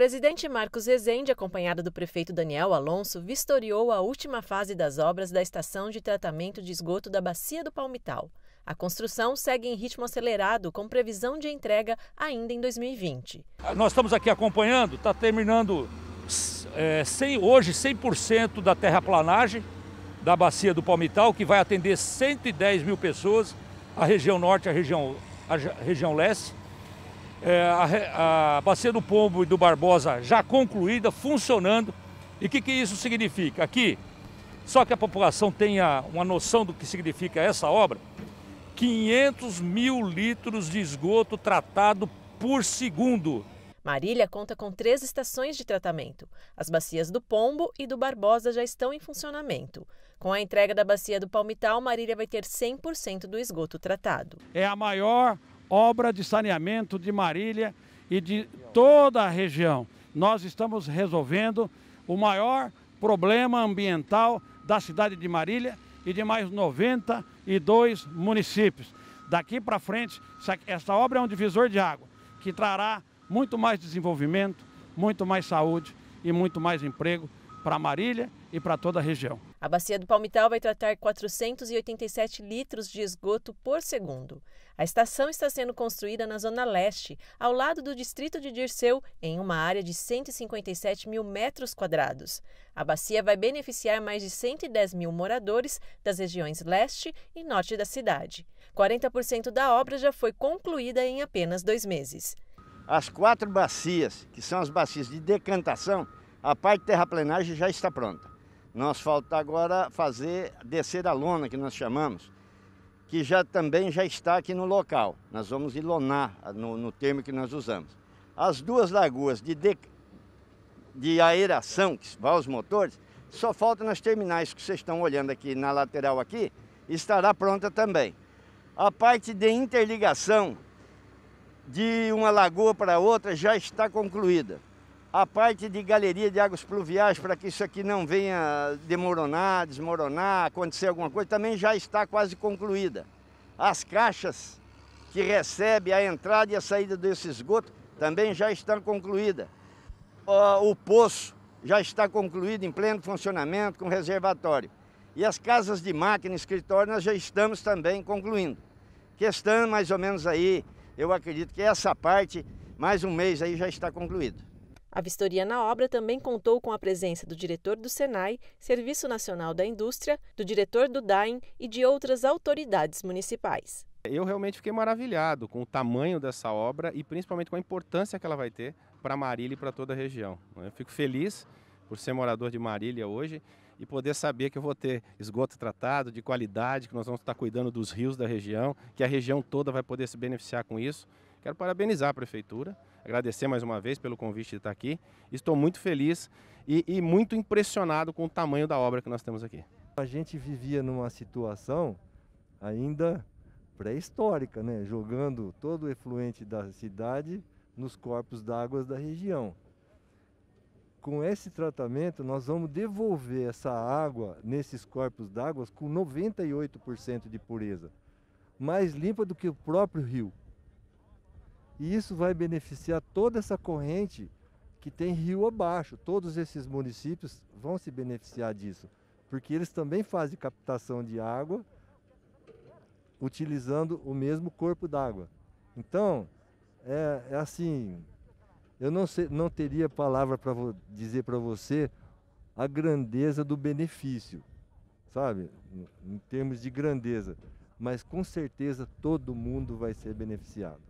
presidente Marcos Rezende, acompanhado do prefeito Daniel Alonso, vistoriou a última fase das obras da estação de tratamento de esgoto da Bacia do Palmital. A construção segue em ritmo acelerado, com previsão de entrega ainda em 2020. Nós estamos aqui acompanhando, está terminando é, 100, hoje 100% da terraplanagem da Bacia do Palmital, que vai atender 110 mil pessoas, a região norte, a região, a região leste é, a, a, bacia do Pombo e do Barbosa já concluída, funcionando. E o que, que isso significa? Aqui, só que a população tenha uma noção do que significa essa obra, 500 mil litros de esgoto tratado por segundo. Marília conta com três estações de tratamento. As bacias do Pombo e do Barbosa já estão em funcionamento. Com a entrega da bacia do Palmital, Marília vai ter 100% do esgoto tratado. É a maior obra de saneamento de Marília e de toda a região. Nós estamos resolvendo o maior problema ambiental da cidade de Marília e de mais 92 municípios. Daqui para frente, essa obra é um divisor de água que trará muito mais desenvolvimento, muito mais saúde e muito mais emprego para Marília e para toda a região. A bacia do Palmital vai tratar 487 litros de esgoto por segundo. A estação está sendo construída na Zona Leste, ao lado do distrito de Dirceu, em uma área de 157 mil metros quadrados. A bacia vai beneficiar mais de 110 mil moradores das regiões leste e norte da cidade. 40% da obra já foi concluída em apenas dois meses. As quatro bacias, que são as bacias de decantação, a parte de terraplenagem já está pronta. Nós falta agora fazer descer a lona, que nós chamamos, que já também já está aqui no local. Nós vamos ilonar no, no termo que nós usamos. As duas lagoas de, de, de aeração, que vão aos motores, só falta nas terminais que vocês estão olhando aqui na lateral aqui, estará pronta também. A parte de interligação de uma lagoa para outra já está concluída a parte de galeria de águas pluviais para que isso aqui não venha demoronar, desmoronar, acontecer alguma coisa, também já está quase concluída. As caixas que recebe a entrada e a saída desse esgoto também já estão concluídas. O poço já está concluído em pleno funcionamento com reservatório. E as casas de máquina e escritório nós já estamos também concluindo. Questão mais ou menos aí, eu acredito que essa parte, mais um mês aí já está concluído. A vistoria na obra também contou com a presença do diretor do SENAI, Serviço Nacional da Indústria, do diretor do DAEM e de outras autoridades municipais. Eu realmente fiquei maravilhado com o tamanho dessa obra e principalmente com a importância que ela vai ter para Marília e para toda a região. Né? Eu fico feliz por ser morador de Marília hoje e poder saber que eu vou ter esgoto tratado de qualidade, que nós vamos estar cuidando dos rios da região, que a região toda vai poder se beneficiar com isso. Quero parabenizar a Prefeitura, agradecer mais uma vez pelo convite de estar aqui. Estou muito feliz e, e muito impressionado com o tamanho da obra que nós temos aqui. A gente vivia numa situação ainda pré-histórica, né? jogando todo o efluente da cidade nos corpos d'água da região. Com esse tratamento, nós vamos devolver essa água nesses corpos d'água com 98% de pureza, mais limpa do que o próprio rio. E isso vai beneficiar toda essa corrente que tem rio abaixo. Todos esses municípios vão se beneficiar disso, porque eles também fazem captação de água utilizando o mesmo corpo d'água. Então, é, é, assim, eu não, sei, não teria palavra para dizer para você a grandeza do benefício, sabe? Em termos de grandeza. Mas com certeza todo mundo vai ser beneficiado.